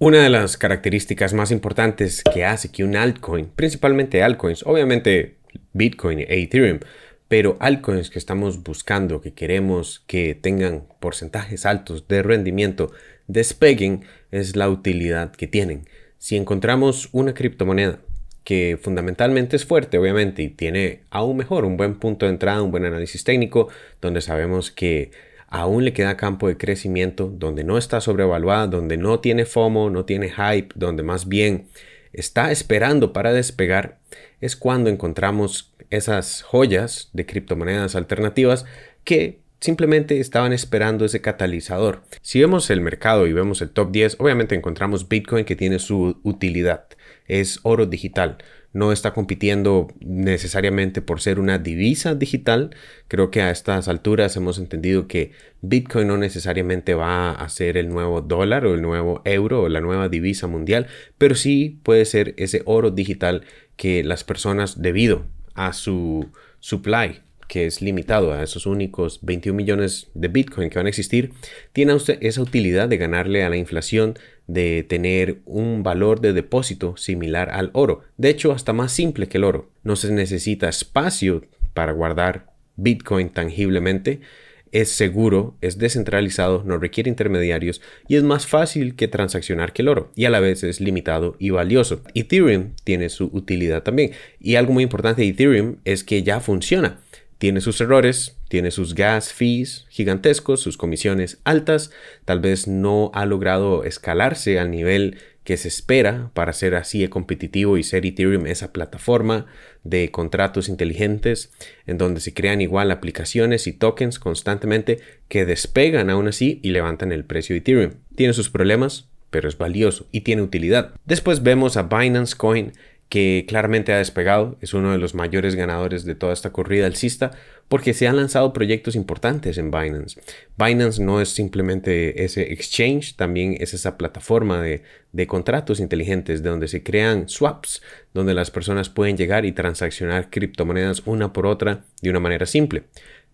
Una de las características más importantes que hace que un altcoin, principalmente altcoins, obviamente Bitcoin e Ethereum, pero altcoins que estamos buscando, que queremos que tengan porcentajes altos de rendimiento, despeguen, es la utilidad que tienen. Si encontramos una criptomoneda que fundamentalmente es fuerte, obviamente, y tiene aún mejor un buen punto de entrada, un buen análisis técnico, donde sabemos que aún le queda campo de crecimiento, donde no está sobrevaluada, donde no tiene FOMO, no tiene hype, donde más bien está esperando para despegar, es cuando encontramos esas joyas de criptomonedas alternativas que simplemente estaban esperando ese catalizador. Si vemos el mercado y vemos el top 10, obviamente encontramos Bitcoin que tiene su utilidad es oro digital. No está compitiendo necesariamente por ser una divisa digital. Creo que a estas alturas hemos entendido que Bitcoin no necesariamente va a ser el nuevo dólar o el nuevo euro o la nueva divisa mundial, pero sí puede ser ese oro digital que las personas, debido a su supply, que es limitado a esos únicos 21 millones de Bitcoin que van a existir, tiene esa utilidad de ganarle a la inflación de tener un valor de depósito similar al oro. De hecho, hasta más simple que el oro. No se necesita espacio para guardar Bitcoin tangiblemente. Es seguro, es descentralizado, no requiere intermediarios y es más fácil que transaccionar que el oro y a la vez es limitado y valioso. Ethereum tiene su utilidad también y algo muy importante de Ethereum es que ya funciona tiene sus errores, tiene sus gas fees gigantescos, sus comisiones altas, tal vez no ha logrado escalarse al nivel que se espera para ser así de competitivo y ser Ethereum esa plataforma de contratos inteligentes en donde se crean igual aplicaciones y tokens constantemente que despegan aún así y levantan el precio de Ethereum. Tiene sus problemas, pero es valioso y tiene utilidad. Después vemos a Binance Coin que claramente ha despegado, es uno de los mayores ganadores de toda esta corrida alcista, porque se han lanzado proyectos importantes en Binance. Binance no es simplemente ese exchange, también es esa plataforma de, contratos inteligentes, de donde se crean swaps, donde las personas pueden llegar y transaccionar criptomonedas una por otra de una manera simple.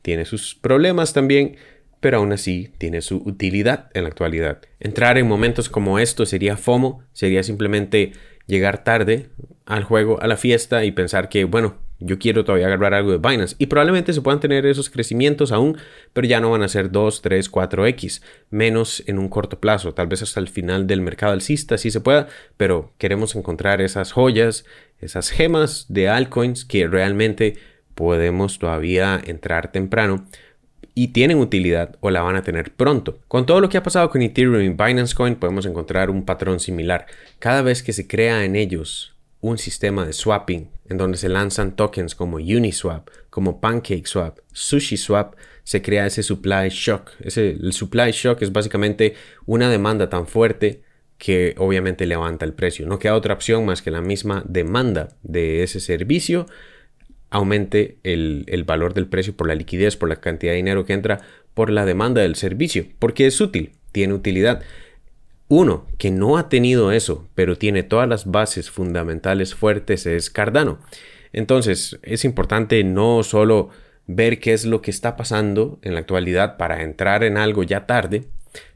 Tiene sus problemas también, pero aún así tiene su utilidad en la actualidad. Entrar en momentos como estos sería FOMO, sería simplemente llegar tarde al juego, a la fiesta y pensar que, bueno, yo quiero todavía agarrar algo de Binance. Y probablemente se puedan tener esos crecimientos aún, pero ya no van a ser 2, 3, 4X, menos en un corto plazo, tal vez hasta el final del mercado alcista, si se pueda, pero queremos encontrar esas joyas, esas gemas de altcoins que realmente podemos todavía entrar temprano y tienen utilidad o la van a tener pronto. Con todo lo que ha pasado con Ethereum y Binance Coin podemos encontrar un patrón similar. Cada vez que se crea en ellos un sistema de swapping en donde se lanzan tokens como Uniswap, como PancakeSwap, SushiSwap, se crea ese supply shock. Ese, el supply shock es básicamente una demanda tan fuerte que obviamente levanta el precio. No queda otra opción más que la misma demanda de ese servicio aumente el, valor del precio por la liquidez, por la cantidad de dinero que entra, por la demanda del servicio, porque es útil, tiene utilidad. Uno que no ha tenido eso, pero tiene todas las bases fundamentales fuertes es Cardano. Entonces es importante no solo ver qué es lo que está pasando en la actualidad para entrar en algo ya tarde,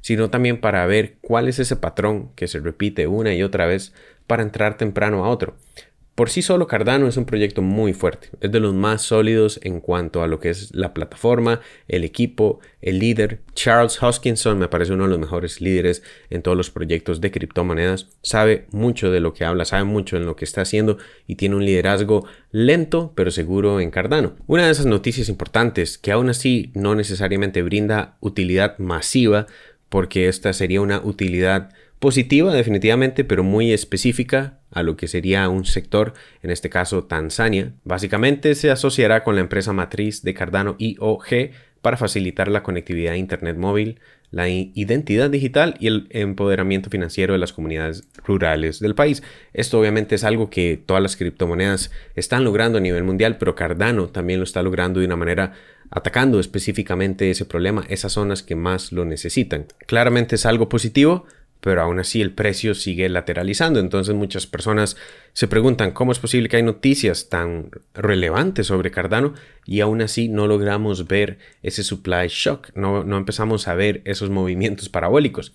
sino también para ver cuál es ese patrón que se repite una y otra vez para entrar temprano a otro. Por sí solo Cardano es un proyecto muy fuerte, es de los más sólidos en cuanto a lo que es la plataforma, el equipo, el líder. Charles Hoskinson me parece uno de los mejores líderes en todos los proyectos de criptomonedas, sabe mucho de lo que habla, sabe mucho en lo que está haciendo y tiene un liderazgo lento pero seguro en Cardano. Una de esas noticias importantes que aún así no necesariamente brinda utilidad masiva, porque esta sería una utilidad positiva definitivamente, pero muy específica a lo que sería un sector, en este caso Tanzania. Básicamente se asociará con la empresa matriz de Cardano IOG para facilitar la conectividad a Internet móvil, la identidad digital y el empoderamiento financiero de las comunidades rurales del país. Esto obviamente es algo que todas las criptomonedas están logrando a nivel mundial, pero Cardano también lo está logrando de una manera atacando específicamente ese problema, esas zonas que más lo necesitan. Claramente es algo positivo, pero aún así el precio sigue lateralizando. Entonces muchas personas se preguntan cómo es posible que hay noticias tan relevantes sobre Cardano y aún así no logramos ver ese supply shock, no, empezamos a ver esos movimientos parabólicos.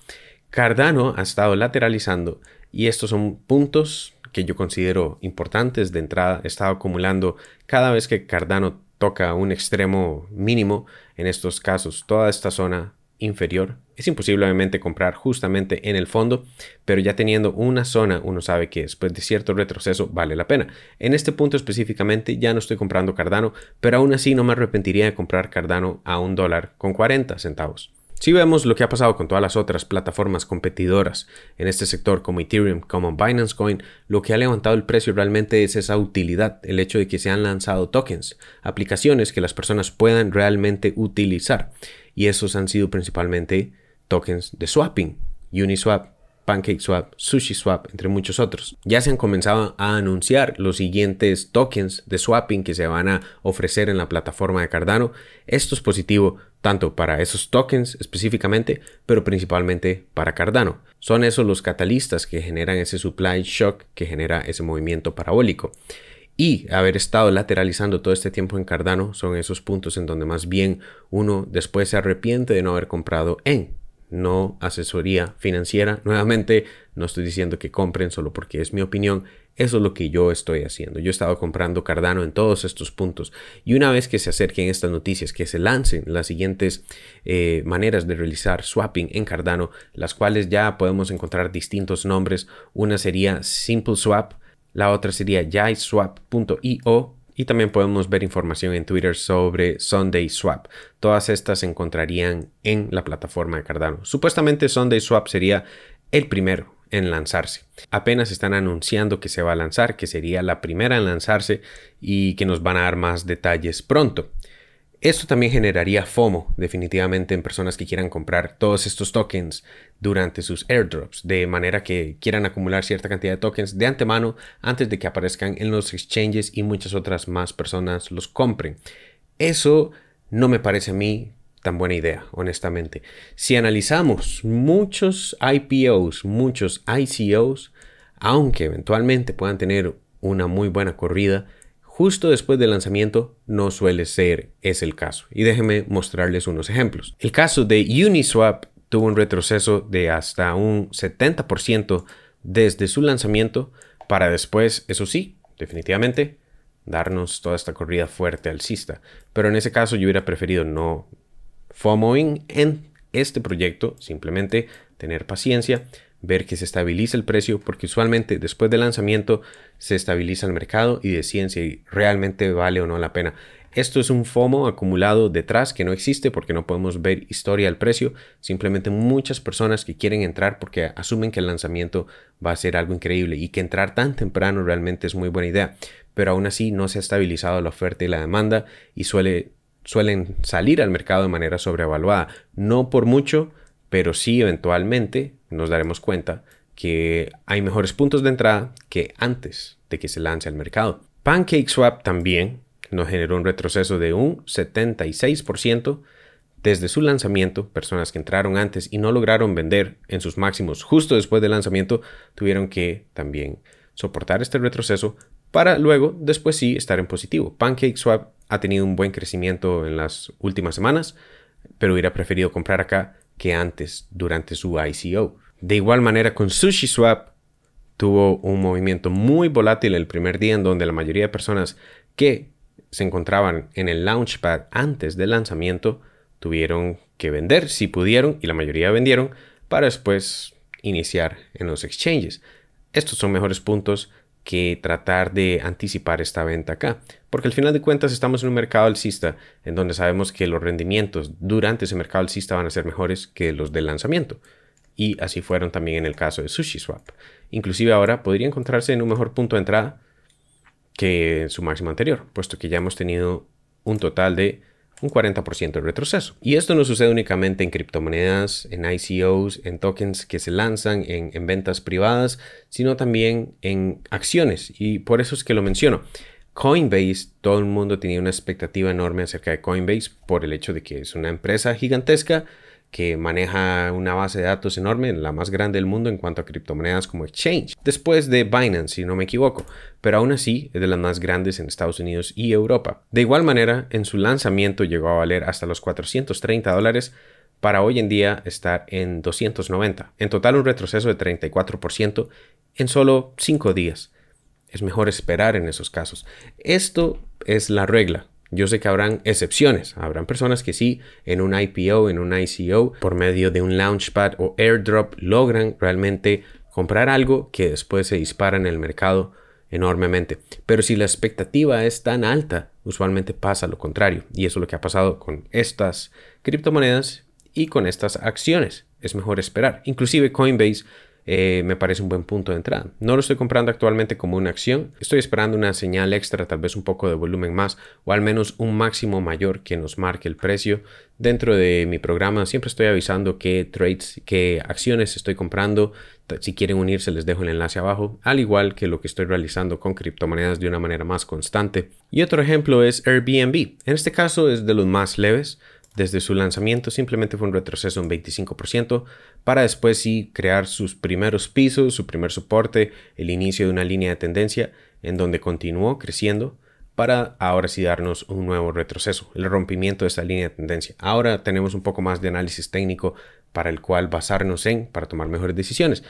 Cardano ha estado lateralizando y estos son puntos que yo considero importantes de entrada. Está acumulando cada vez que Cardano toca un extremo mínimo, en estos casos toda esta zona inferior es imposible obviamente comprar justamente en el fondo, pero ya teniendo una zona uno sabe que después de cierto retroceso vale la pena. En este punto específicamente ya no estoy comprando Cardano, pero aún así no me arrepentiría de comprar Cardano a un dólar con 40 centavos. Si vemos lo que ha pasado con todas las otras plataformas competidoras en este sector como Ethereum, como Binance Coin, lo que ha levantado el precio realmente es esa utilidad, el hecho de que se han lanzado tokens, aplicaciones que las personas puedan realmente utilizar. Y esos han sido principalmente tokens de swapping, Uniswap, PancakeSwap, SushiSwap, entre muchos otros. Ya se han comenzado a anunciar los siguientes tokens de swapping que se van a ofrecer en la plataforma de Cardano. Esto es positivo tanto para esos tokens específicamente, pero principalmente para Cardano. Son esos los catalistas que generan ese supply shock que genera ese movimiento parabólico. Y haber estado lateralizando todo este tiempo en Cardano son esos puntos en donde más bien uno después se arrepiente de no haber comprado en no asesoría financiera. Nuevamente, no estoy diciendo que compren solo porque es mi opinión. Eso es lo que yo estoy haciendo. Yo he estado comprando Cardano en todos estos puntos. Y una vez que se acerquen estas noticias, que se lancen las siguientes eh, maneras de realizar swapping en Cardano, las cuales ya podemos encontrar distintos nombres. Una sería Simple Swap, la otra sería JaiSwap.io y también podemos ver información en Twitter sobre Sunday Swap. Todas estas se encontrarían en la plataforma de Cardano. Supuestamente Sunday Swap sería el primero en lanzarse. Apenas están anunciando que se va a lanzar, que sería la primera en lanzarse y que nos van a dar más detalles pronto. Esto también generaría FOMO definitivamente en personas que quieran comprar todos estos tokens durante sus airdrops, de manera que quieran acumular cierta cantidad de tokens de antemano antes de que aparezcan en los exchanges y muchas otras más personas los compren. Eso no me parece a mí tan buena idea, honestamente. Si analizamos muchos IPOs, muchos ICOs, aunque eventualmente puedan tener una muy buena corrida, justo después del lanzamiento no suele ser es el caso. Y déjenme mostrarles unos ejemplos. El caso de Uniswap tuvo un retroceso de hasta un 70% desde su lanzamiento para después, eso sí, definitivamente, darnos toda esta corrida fuerte alcista. Pero en ese caso yo hubiera preferido no FOMOing en este proyecto, simplemente tener paciencia, ver que se estabiliza el precio, porque usualmente después del lanzamiento se estabiliza el mercado y deciden si realmente vale o no la pena. Esto es un FOMO acumulado detrás que no existe porque no podemos ver historia del precio. Simplemente muchas personas que quieren entrar porque asumen que el lanzamiento va a ser algo increíble y que entrar tan temprano realmente es muy buena idea. Pero aún así no se ha estabilizado la oferta y la demanda y suele, suelen salir al mercado de manera sobrevaluada. No por mucho, pero sí eventualmente nos daremos cuenta que hay mejores puntos de entrada que antes de que se lance al mercado. PancakeSwap también nos generó un retroceso de un 76% desde su lanzamiento. Personas que entraron antes y no lograron vender en sus máximos justo después del lanzamiento tuvieron que también soportar este retroceso para luego después sí estar en positivo. PancakeSwap ha tenido un buen crecimiento en las últimas semanas, pero hubiera preferido comprar acá que antes durante su ICO. De igual manera con SushiSwap tuvo un movimiento muy volátil el primer día en donde la mayoría de personas que se encontraban en el launchpad antes del lanzamiento tuvieron que vender si pudieron y la mayoría vendieron para después iniciar en los exchanges. Estos son mejores puntos que tratar de anticipar esta venta acá, porque al final de cuentas estamos en un mercado alcista en donde sabemos que los rendimientos durante ese mercado alcista van a ser mejores que los del lanzamiento y así fueron también en el caso de SushiSwap. Inclusive ahora podría encontrarse en un mejor punto de entrada que en su máximo anterior, puesto que ya hemos tenido un total de un 40% de retroceso. Y esto no sucede únicamente en criptomonedas, en ICOs, en tokens que se lanzan, en, en ventas privadas, sino también en acciones. Y por eso es que lo menciono. Coinbase, todo el mundo tenía una expectativa enorme acerca de Coinbase por el hecho de que es una empresa gigantesca que maneja una base de datos enorme, la más grande del mundo en cuanto a criptomonedas como Exchange, después de Binance, si no me equivoco, pero aún así es de las más grandes en Estados Unidos y Europa. De igual manera, en su lanzamiento llegó a valer hasta los 430 dólares para hoy en día estar en 290, en total un retroceso de 34% en solo 5 días. Es mejor esperar en esos casos. Esto es la regla, yo sé que habrán excepciones, habrán personas que sí, en un IPO, en un ICO, por medio de un launchpad o airdrop, logran realmente comprar algo que después se dispara en el mercado enormemente. Pero si la expectativa es tan alta, usualmente pasa lo contrario. Y eso es lo que ha pasado con estas criptomonedas y con estas acciones. Es mejor esperar. Inclusive Coinbase eh, me parece un buen punto de entrada. No lo estoy comprando actualmente como una acción, estoy esperando una señal extra, tal vez un poco de volumen más o al menos un máximo mayor que nos marque el precio. Dentro de mi programa siempre estoy avisando qué trades, qué acciones estoy comprando. Si quieren unirse les dejo el enlace abajo, al igual que lo que estoy realizando con criptomonedas de una manera más constante. Y otro ejemplo es Airbnb. En este caso es de los más leves. Desde su lanzamiento simplemente fue un retroceso en 25% para después sí crear sus primeros pisos, su primer soporte, el inicio de una línea de tendencia en donde continuó creciendo para ahora sí darnos un nuevo retroceso, el rompimiento de esa línea de tendencia. Ahora tenemos un poco más de análisis técnico para el cual basarnos en para tomar mejores decisiones.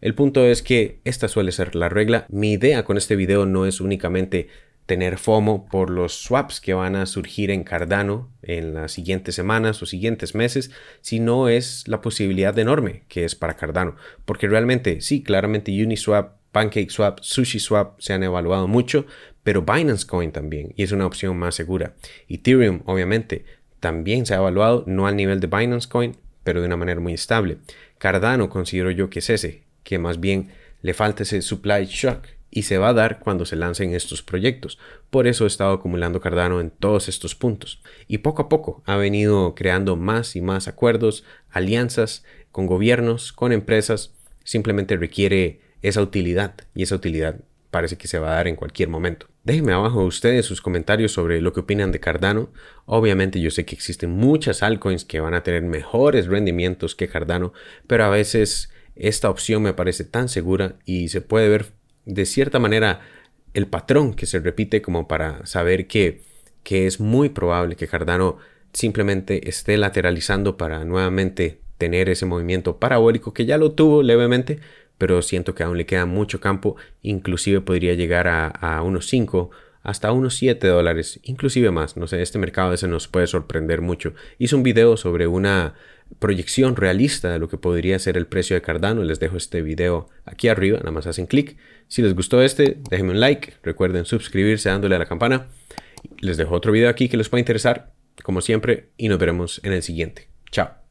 El punto es que esta suele ser la regla. Mi idea con este video no es únicamente tener FOMO por los swaps que van a surgir en Cardano en las siguientes semanas o siguientes meses, si no es la posibilidad enorme que es para Cardano. Porque realmente, sí, claramente Uniswap, PancakeSwap, SushiSwap se han evaluado mucho, pero Binance Coin también, y es una opción más segura. Ethereum, obviamente, también se ha evaluado, no al nivel de Binance Coin, pero de una manera muy estable. Cardano considero yo que es ese, que más bien le falta ese supply shock y se va a dar cuando se lancen estos proyectos. Por eso he estado acumulando Cardano en todos estos puntos. Y poco a poco ha venido creando más y más acuerdos, alianzas con gobiernos, con empresas. Simplemente requiere esa utilidad y esa utilidad parece que se va a dar en cualquier momento. Déjenme abajo ustedes sus comentarios sobre lo que opinan de Cardano. Obviamente yo sé que existen muchas altcoins que van a tener mejores rendimientos que Cardano, pero a veces esta opción me parece tan segura y se puede ver de cierta manera el patrón que se repite como para saber que, que es muy probable que Cardano simplemente esté lateralizando para nuevamente tener ese movimiento parabólico que ya lo tuvo levemente, pero siento que aún le queda mucho campo, inclusive podría llegar a, a unos 5 hasta unos 7 dólares, inclusive más. No sé, este mercado a nos puede sorprender mucho. Hice un video sobre una proyección realista de lo que podría ser el precio de Cardano. Les dejo este video aquí arriba, nada más hacen clic. Si les gustó este, déjenme un like. Recuerden suscribirse dándole a la campana. Les dejo otro video aquí que les pueda interesar, como siempre, y nos veremos en el siguiente. Chao.